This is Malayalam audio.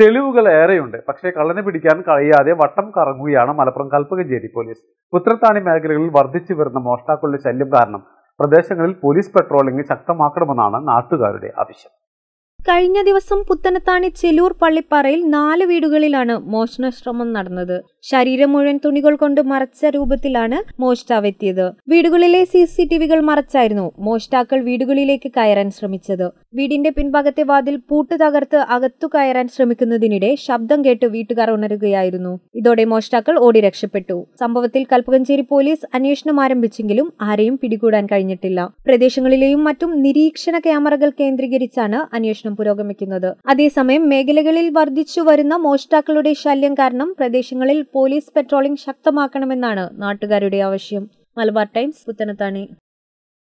തെളിവുകൾ ഏറെയുണ്ട് പക്ഷേ കള്ളനെ പിടിക്കാൻ കഴിയാതെ വട്ടം കറങ്ങുകയാണ് മലപ്പുറം കൽപ്പകഞ്ചേരി പോലീസ് പുത്രത്താണി മേഖലകളിൽ വർദ്ധിച്ചു വരുന്ന മോഷ്ടാക്കളുടെ ശല്യം കാരണം പ്രദേശങ്ങളിൽ പോലീസ് പെട്രോളിംഗ് ശക്തമാക്കണമെന്നാണ് നാട്ടുകാരുടെ ആവശ്യം കഴിഞ്ഞ ദിവസം പുത്തനത്താണി ചെലൂർ പള്ളിപ്പാറയിൽ നാല് വീടുകളിലാണ് മോഷണശ്രമം നടന്നത് ശരീരം മുഴുവൻ തുണികൾ കൊണ്ട് മറച്ച രൂപത്തിലാണ് മോഷ്ടാവെത്തിയത് വീടുകളിലെ സി സി ടി വികൾ മറച്ചായിരുന്നു മോഷ്ടാക്കൾ വീടുകളിലേക്ക് കയറാൻ ശ്രമിച്ചത് വീടിന്റെ പിൻഭാഗത്തെ വാതിൽ പൂട്ട് തകർത്ത് അകത്തു കയറാൻ ശ്രമിക്കുന്നതിനിടെ ശബ്ദം കേട്ട് വീട്ടുകാർ ഉണരുകയായിരുന്നു ഇതോടെ മോഷ്ടാക്കൾ ഓടി രക്ഷപ്പെട്ടു സംഭവത്തിൽ കൽപ്പകഞ്ചേരി പോലീസ് അന്വേഷണം ആരംഭിച്ചെങ്കിലും ആരെയും പിടികൂടാൻ കഴിഞ്ഞിട്ടില്ല പ്രദേശങ്ങളിലെയും മറ്റും നിരീക്ഷണ ക്യാമറകൾ കേന്ദ്രീകരിച്ചാണ് അന്വേഷണം അന്വേഷണം പുരോഗമിക്കുന്നത് അതേസമയം മേഖലകളിൽ വർദ്ധിച്ചു വരുന്ന മോഷ്ടാക്കളുടെ ശല്യം കാരണം പ്രദേശങ്ങളിൽ പോലീസ് പെട്രോളിംഗ് ശക്തമാക്കണമെന്നാണ് നാട്ടുകാരുടെ ആവശ്യം മലബാർ ടൈംസ് പുത്തനത്താണി